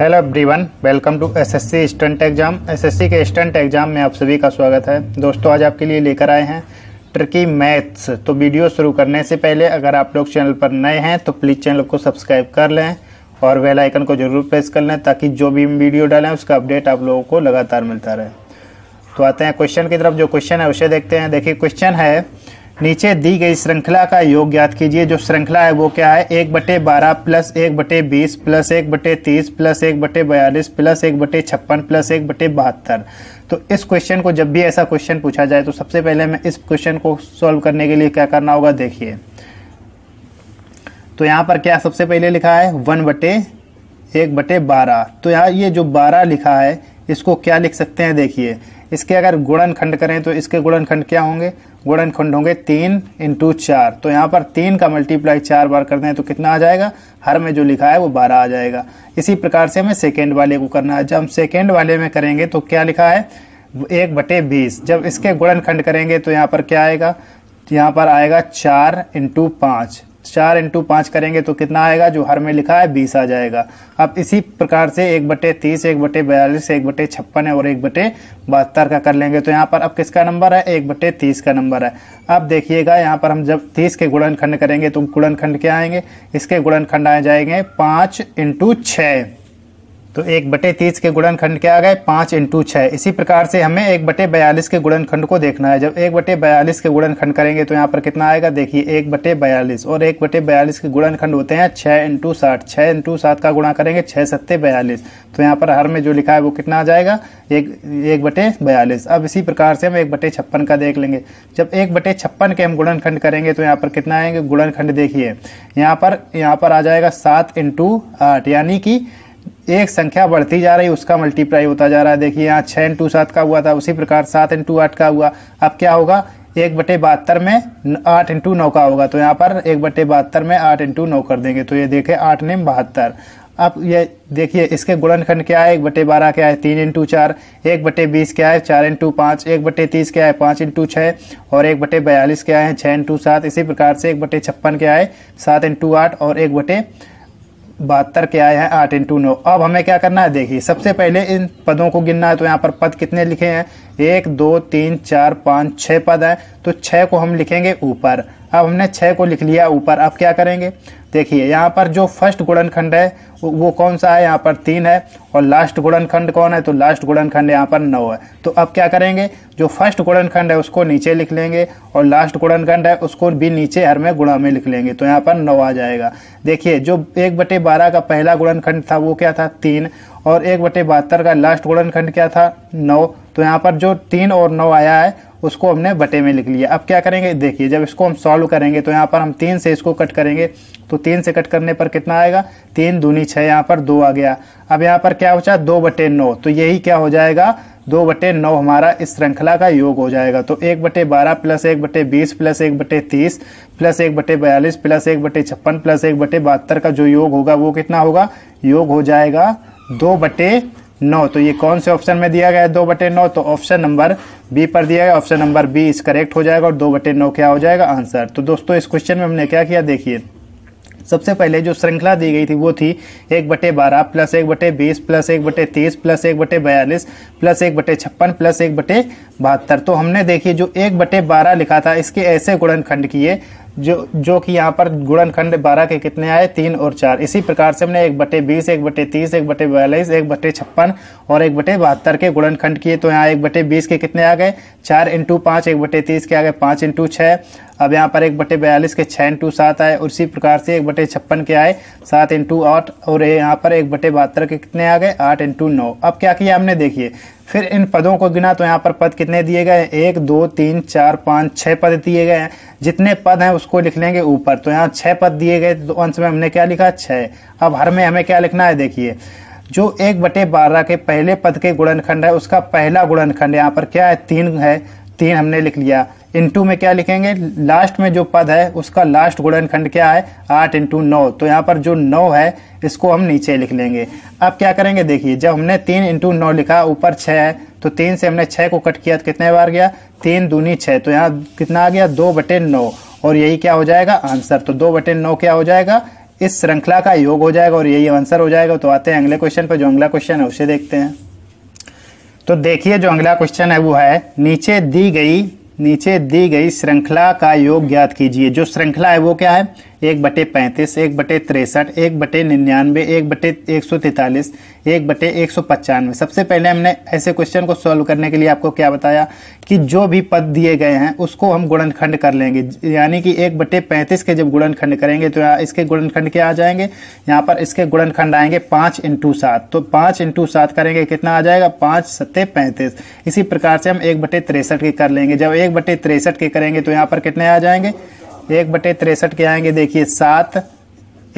hello everyone welcome to SSC स्टंट exam SSC के स्टंट एग्जाम में आप सभी का स्वागत है दोस्तों आज आपके लिए लेकर आए हैं ट्रिकी मैथ्स तो वीडियो शुरू करने से पहले अगर आप लोग चैनल पर नए हैं तो प्लीज़ चैनल को सब्सक्राइब कर लें और वेल आइकन को जरूर प्रेस कर लें ताकि जो भी वीडियो डालें उसका अपडेट आप लोगों को लगातार मिलता रहे तो आते हैं क्वेश्चन की तरफ जो क्वेश्चन है उसे देखते हैं देखिए क्वेश्चन है नीचे दी गई श्रृंखला का योग ज्ञात कीजिए जो श्रृंखला है वो क्या है एक बटे बारह प्लस एक बटे बीस प्लस एक बटे तीस प्लस एक बटे बयालीस प्लस एक बटे छप्पन प्लस एक बटे बहत्तर तो इस क्वेश्चन को जब भी ऐसा क्वेश्चन पूछा जाए तो सबसे पहले हमें इस क्वेश्चन को सॉल्व करने के लिए क्या करना होगा देखिए तो यहाँ पर क्या सबसे पहले लिखा है वन बटे एक बटे बारह तो यहाँ ये जो बारह लिखा है इसको क्या लिख सकते हैं देखिए इसके अगर गुणनखंड करें तो इसके गुणनखंड क्या होंगे गुणनखंड होंगे तीन इंटू चार तो यहाँ पर तीन का मल्टीप्लाई चार बार कर हैं तो कितना आ जाएगा हर में जो लिखा है वो बारह आ जाएगा इसी प्रकार से हमें सेकेंड वाले को करना है जब हम सेकेंड वाले में करेंगे तो क्या लिखा है एक बटे बीस जब इसके गुणनखंड करेंगे तो यहाँ पर क्या आएगा यहाँ पर आएगा चार इंटू पाँच चार इंटू पाँच करेंगे तो कितना आएगा जो हर में लिखा है बीस आ जाएगा अब इसी प्रकार से एक बटे तीस एक बटे बयालीस एक बटे छप्पन और एक बटे बहत्तर का कर लेंगे तो यहाँ पर अब किसका नंबर है एक बटे तीस का नंबर है अब देखिएगा यहाँ पर हम जब तीस के गुणनखंड करेंगे तो गुणनखंड क्या आएंगे इसके गुणनखंड आ जाएंगे पाँच इंटू छः तो एक बटे तीस के गुणनखंड क्या आ गए पांच इंटू छ इसी प्रकार से हमें एक बटे बयालीस के गुणनखंड को देखना है जब एक बटे बयालीस के गुणनखंड करेंगे तो यहाँ पर कितना आएगा देखिए एक बटे बयालीस और एक बटे बयालीस के गुणनखंड होते हैं छह इंटू साठ छह इंटू सात का गुणा करेंगे छह सत्ते बयालीस तो यहाँ पर हर में जो लिखा है वो कितना आ जाएगा एक एक बटे बयालीस अब इसी प्रकार से हम एक बटे छप्पन का देख लेंगे जब एक बटे छप्पन के हम गुणनखंड करेंगे तो यहाँ पर कितना आएंगे गुणनखंड देखिए यहाँ पर यहाँ पर आ जाएगा सात इंटू आठ यानी कि एक संख्या बढ़ती जा रही उसका मल्टीप्लाई होता जा रहा है देखिए यहाँ छः इंटू सात का हुआ था उसी प्रकार सात इंटू आठ का हुआ अब क्या होगा एक बटे बहत्तर में आठ इंटू नौ का होगा तो यहाँ पर एक बटे बहत्तर में आठ इंटू नौ कर देंगे तो ये देखे आठ ने बहत्तर अब ये देखिए इसके गुणनखंड क्या है एक बटे बारह क्या है तीन इंटू चार एक बटे बीस क्या है चार इंटू पाँच एक बटे तीस क्या है पाँच इंटू छः और एक बटे बयालीस क्या है छः इंटू सात इसी प्रकार से एक बटे छप्पन क्या है सात इंटू आठ और एक बटे बहत्तर के आए हैं आठ इंटू नौ अब हमें क्या करना है देखिए सबसे पहले इन पदों को गिनना है तो यहाँ पर पद कितने लिखे हैं एक दो तीन चार पाँच छः पद हैं तो छः को हम लिखेंगे ऊपर अब हमने छः को लिख लिया ऊपर अब क्या करेंगे देखिए यहाँ पर जो फर्स्ट गुणनखंड है वो कौन सा है यहाँ पर तीन है और लास्ट गुणनखंड कौन है तो लास्ट गुणनखंड यहाँ पर नौ है तो अब क्या करेंगे जो फर्स्ट गुणनखंड है उसको नीचे लिख लेंगे और लास्ट गुणनखंड है उसको भी नीचे हर में गुणा में लिख लेंगे तो यहाँ पर नौ आ जाएगा देखिए जो एक बटे बारह का पहला गुणनखंड था वो क्या था तीन और एक बटे बहत्तर का लास्ट गुणनखंड क्या था नौ तो यहाँ पर जो तीन और नौ आया है उसको हमने बटे में लिख लिया अब क्या करेंगे देखिए जब इसको हम सॉल्व करेंगे तो यहाँ पर हम तीन से इसको कट करेंगे तो तीन से कट करने पर कितना आएगा तीन दूनी छः यहाँ पर दो आ गया अब यहाँ पर क्या बचा दो बटे नौ तो यही क्या हो जाएगा दो बटे नौ हमारा इस श्रृंखला का योग हो जाएगा तो एक बटे बारह प्लस एक बटे बीस प्लस एक बटे तीस प्लस एक बटे बयालीस प्लस एक बटे छप्पन प्लस एक बटे बहत्तर का जो योग होगा वो कितना होगा योग हो जाएगा दो बटे नौ तो ये कौन से ऑप्शन में दिया गया है दो बटे नौ तो ऑप्शन नंबर बी पर दिया गया option number B is correct हो जाएगा और दो बटे नौ क्या हो जाएगा आंसर तो दोस्तों इस क्वेश्चन में हमने क्या किया देखिए सबसे पहले जो श्रृंखला दी गई थी वो थी एक बटे बारह प्लस एक बटे बीस प्लस एक बटे तीस प्लस एक बटे बयालीस प्लस एक बटे छप्पन प्लस एक बटे बहत्तर तो हमने देखिए जो एक बटे बारह लिखा था इसके ऐसे गुणनखंड किए जो जो कि यहाँ पर गुणनखंड बारह के कितने आए तीन और चार इसी प्रकार से हमने एक बटे बीस एक बटे तीस एक बटे बयालीस एक बटे छप्पन और एक बटे बहत्तर के गुणनखंड किए तो यहाँ एक बटे बीस के कितने आ गए चार इंटू पाँच एक बटे तीस के आ गए पाँच इंटू छः अब यहाँ पर एक बटे बयालीस के छः इंटू सात आए और इसी प्रकार से एक बटे छप्पन के आए सात इंटू आठ और यहाँ पर एक बटे बहत्तर के कितने आ गए आठ इंटू नौ अब क्या किया हमने देखिए फिर इन पदों को गिना तो यहाँ पर पद कितने दिए गए हैं एक दो तीन चार पाँच छः पद दिए गए हैं जितने पद हैं उसको लिख लेंगे ऊपर तो यहाँ छः पद दिए गए तो अंश में हमने क्या लिखा छः अब हर में हमें क्या लिखना है देखिए जो एक बटे बारह के पहले पद के गुणनखंड है उसका पहला गुणनखंड यहाँ पर क्या है तीन है तीन हमने लिख लिया इंटू में क्या लिखेंगे लास्ट में जो पद है उसका लास्ट गुणनखंड क्या है आठ इंटू नौ तो यहाँ पर जो नौ है इसको हम नीचे लिख लेंगे अब क्या करेंगे देखिए जब हमने तीन इंटू नौ लिखा ऊपर छः है तो तीन से हमने छः को कट किया तो कितने बार गया तीन दूनी छः तो यहाँ कितना आ गया दो बटे नौ और यही क्या हो जाएगा आंसर तो दो बटे नौ क्या हो जाएगा इस श्रृंखला का योग हो जाएगा और यही आंसर हो जाएगा तो आते हैं अगले क्वेश्चन पर जो अगला क्वेश्चन है उसे देखते हैं तो देखिए जो अगला क्वेश्चन है वो है नीचे दी गई नीचे दी गई श्रृंखला का योग ज्ञात कीजिए जो श्रृंखला है वो क्या है एक बटे पैंतीस एक बटे तिरसठ एक बटे निन्यानवे एक बटे एक सौ तैंतालीस एक बटे एक सौ पचानवे सबसे पहले हमने ऐसे क्वेश्चन को सॉल्व करने के लिए आपको क्या बताया कि जो भी पद दिए गए हैं उसको हम गुणनखंड कर लेंगे यानी कि एक बटे पैंतीस के जब गुणनखंड करेंगे तो इसके गुणनखंड क्या आ जाएंगे यहाँ पर इसके गुणनखंड आएंगे पाँच इंटू सात तो पाँच इंटू सात करेंगे कितना आ जाएगा पाँच सत्ते पैंतीस इसी प्रकार से हम एक बटे तिरसठ के कर लेंगे जब एक बटे तिरसठ के करेंगे तो यहाँ पर कितने आ जाएंगे एक बटे तिरसठ के आएंगे देखिए सात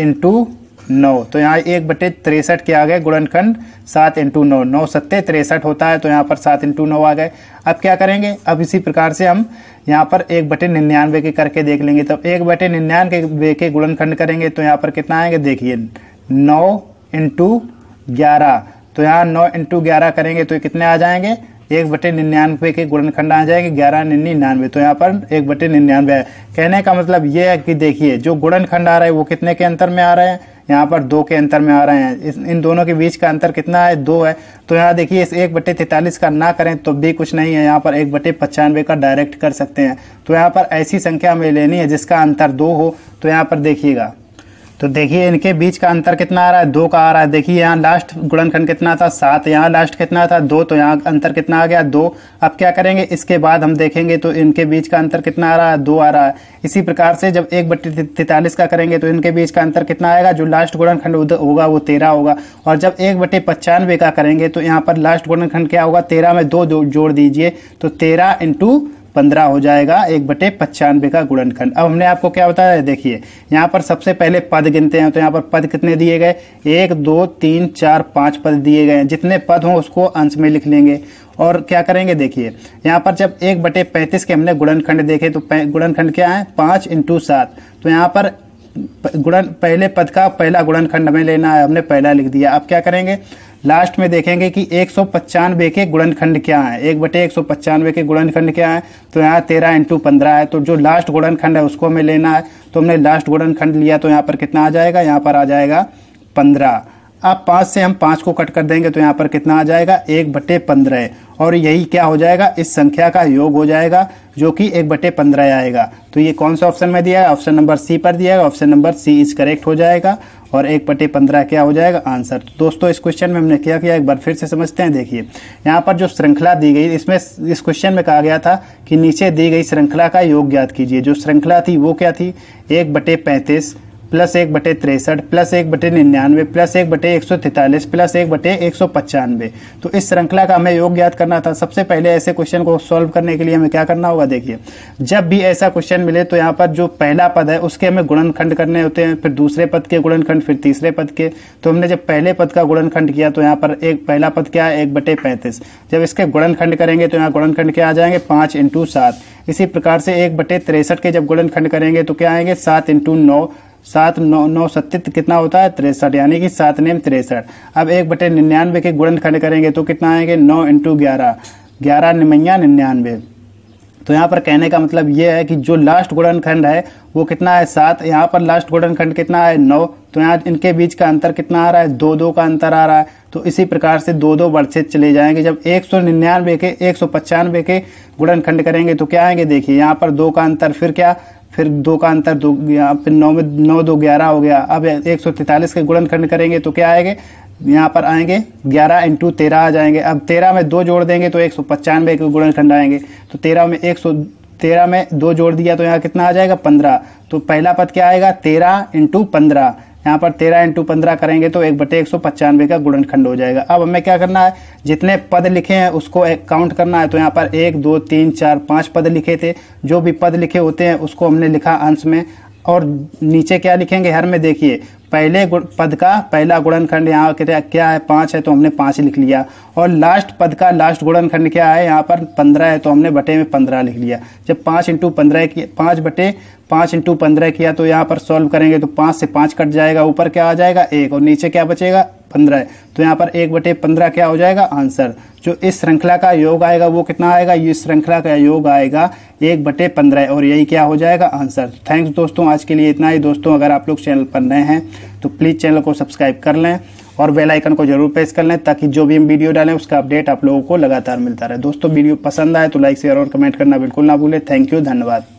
इंटू नौ तो यहाँ एक बटे तिरसठ के आ गए गुणनखंड सात इंटू नौ नौ सत्ते तिरसठ होता है तो यहाँ पर सात इंटू नौ आ गए अब क्या करेंगे अब इसी प्रकार से हम यहाँ पर एक बटे निन्यानवे के करके देख लेंगे तो एक बटे निन्यानवे के गुणनखंड करेंगे तो यहाँ पर कितना आएंगे देखिए नौ इंटू ग्यारह तो यहाँ नौ इंटू ग्यारह करेंगे तो कितने आ जाएंगे एक बटे निन्यानवे के गुणनखंड आ जाएगा ग्यारह निन्नी तो यहाँ पर एक बटे निन्यानवे है कहने का मतलब ये है कि देखिए जो गुणनखंड आ रहा है वो कितने के अंतर में आ रहे हैं यहाँ पर दो के अंतर में आ रहे हैं इस इन दोनों के बीच का अंतर कितना है दो है तो यहाँ देखिए इस एक बटे तैतालीस का ना करें तो भी कुछ नहीं है यहाँ पर एक बटे पचानवे का डायरेक्ट कर सकते हैं तो यहाँ पर ऐसी संख्या हमें लेनी है जिसका अंतर दो हो तो यहाँ पर देखिएगा तो देखिए इनके बीच का अंतर कितना आ रहा है दो का आ रहा है देखिए यहाँ लास्ट गुणनखंड कितना था सात यहाँ लास्ट कितना था दो तो यहाँ अंतर कितना आ गया दो अब क्या करेंगे इसके बाद हम देखेंगे तो इनके बीच का अंतर कितना आ रहा है दो आ रहा है इसी प्रकार से जब एक बट्टी तैतालीस का करेंगे तो इनके बीच का अंतर कितना आएगा जो लास्ट गुणनखंड होगा वो तेरह होगा और जब एक बट्टे पचानवे का करेंगे तो यहाँ पर लास्ट गुणनखंड क्या होगा तेरह में दो जोड़ दीजिए तो तेरह इंटू पंद्रह हो जाएगा एक बटे पचानवे का गुणनखंड अब हमने आपको क्या बताया देखिए यहाँ पर सबसे पहले पद गिनते हैं तो यहाँ पर पद कितने दिए गए एक दो तीन चार पाँच पद दिए गए हैं जितने पद हों उसको अंश में लिख लेंगे और क्या करेंगे देखिए यहाँ पर जब एक बटे पैंतीस के हमने गुणनखंड देखे तो गुणनखंड क्या है पाँच इंटू सात तो यहाँ पर गुणन पहले पद का पहला गुणनखंड हमें लेना है हमने पहला लिख दिया अब क्या करेंगे लास्ट में देखेंगे कि एक सौ पचानवे के गुणनखंड क्या है एक बटे एक सौ पचानवे के गुणनखंड क्या है तो यहाँ तेरह इंटू पंद्रह है तो जो लास्ट गुणनखंड है उसको हमें लेना है तो हमने लास्ट गुणनखंड लिया तो यहाँ पर कितना आ जाएगा यहाँ पर आ जाएगा पंद्रह अब पाँच से हम पाँच को कट कर देंगे तो यहाँ पर कितना आ जाएगा एक बटे पंद्रह और यही क्या हो जाएगा इस संख्या का योग हो जाएगा जो कि एक बटे पंद्रह आएगा तो ये कौन सा ऑप्शन में दिया है ऑप्शन नंबर सी पर दिया है option number C is correct हो जाएगा और एक बटे पंद्रह क्या हो जाएगा आंसर तो दोस्तों इस क्वेश्चन में हमने क्या किया एक बार फिर से समझते हैं देखिए यहाँ पर जो श्रृंखला दी गई इसमें इस क्वेश्चन में कहा गया था कि नीचे दी गई श्रृंखला का योग ज्ञात कीजिए जो श्रृंखला थी वो क्या थी एक बटे पैंतीस प्लस एक बटे तिरसठ प्लस एक बटे निन्यानवे प्लस एक बटे एक सौ तैतालीस प्लस एक बटे एक सौ पचानवे तो इस श्रृंखला का हमें योग याद करना था सबसे पहले ऐसे क्वेश्चन को सॉल्व करने के लिए हमें क्या करना होगा देखिए जब भी ऐसा क्वेश्चन मिले तो यहाँ पर जो पहला पद है उसके हमें गुणनखंड करने होते हैं फिर दूसरे पद के गुणनखंड फिर तीसरे पद के तो हमने जब पहले पद का गुणनखंड किया तो यहाँ पर एक पहला पद क्या है एक बटे पैंतीस जब इसके गुणनखंड करेंगे तो यहाँ गुणनखंड क्या आ जाएंगे पाँच इंटू सात इसी प्रकार से एक बटे तिरसठ के जब गुणनखंड करेंगे तो क्या आएंगे सात इंटू नौ सात नौ नौ सत्तित कितना होता है तिरसठ यानी कि सात नेम तिरसठ अब एक बटे निन्यानवे के गुणनखंड करेंगे तो कितना आएंगे नौ इंटू ग्यारह ग्यारह निमैया निन्यानवे तो यहाँ पर कहने का मतलब ये है कि जो लास्ट गुणनखंड है वो कितना है सात यहाँ पर लास्ट गुणनखंड कितना है नौ तो यहाँ इनके बीच का अंतर कितना आ रहा है दो दो का अंतर आ रहा है तो इसी प्रकार से दो दो बढ़ते चले जाएंगे जब एक सौ निन्यानवे के एक सौ पचानवे के गुणनखंड करेंगे तो क्या आएंगे देखिए यहाँ पर दो का अंतर फिर क्या फिर दो का अंतर दो गया फिर नौ में नौ दो ग्यारह हो गया अब एक सौ तैतालीस के गुणनखंड करेंगे तो क्या आएंगे यहाँ पर आएंगे ग्यारह इंटू तेरह आ जाएंगे अब तेरह में दो जोड़ देंगे तो एक सौ पचानवे के गुणनखंड आएंगे तो तेरह में एक सौ तेरह में दो जोड़ दिया तो यहाँ कितना आ जाएगा पंद्रह तो पहला पद क्या आएगा तेरह इंटू पंद्रह यहाँ पर तेरह इंटू पंद्रह करेंगे तो एक बटे एक सौ पचानवे का गुणनखंड हो जाएगा अब हमें क्या करना है जितने पद लिखे हैं उसको काउंट करना है तो यहाँ पर एक दो तीन चार पाँच पद लिखे थे जो भी पद लिखे होते हैं उसको हमने लिखा अंश में और नीचे क्या लिखेंगे हर में देखिए पहले पद का पहला गुणनखंड यहाँ क्या है पाँच है तो हमने पाँच लिख लिया और लास्ट पद का लास्ट गुणनखंड क्या है यहाँ पर पंद्रह है तो हमने बटे में पंद्रह लिख लिया जब पाँच इंटू पंद्रह की पाँच बटे पाँच इंटू पंद्रह किया तो यहाँ पर सॉल्व करेंगे तो पांच से पांच कट जाएगा ऊपर क्या आ जाएगा एक और नीचे क्या बचेगा पंद्रह तो यहाँ पर एक बटे पंद्रह क्या हो जाएगा आंसर जो इस श्रृंखला का योग आएगा वो कितना आएगा इस श्रृंखला का योग आएगा एक बटे पंद्रह और यही क्या हो जाएगा आंसर थैंक्स दोस्तों आज के लिए इतना ही दोस्तों अगर आप लोग चैनल पर नए हैं तो प्लीज़ चैनल को सब्सक्राइब कर लें और बेल आइकन को जरूर प्रेस कर लें ताकि जो भी हम वीडियो डालें उसका अपडेट आप लोगों को लगातार मिलता रहे दोस्तों वीडियो पसंद आए तो लाइक शेयर और कमेंट करना बिल्कुल ना भूलें थैंक यू धन्यवाद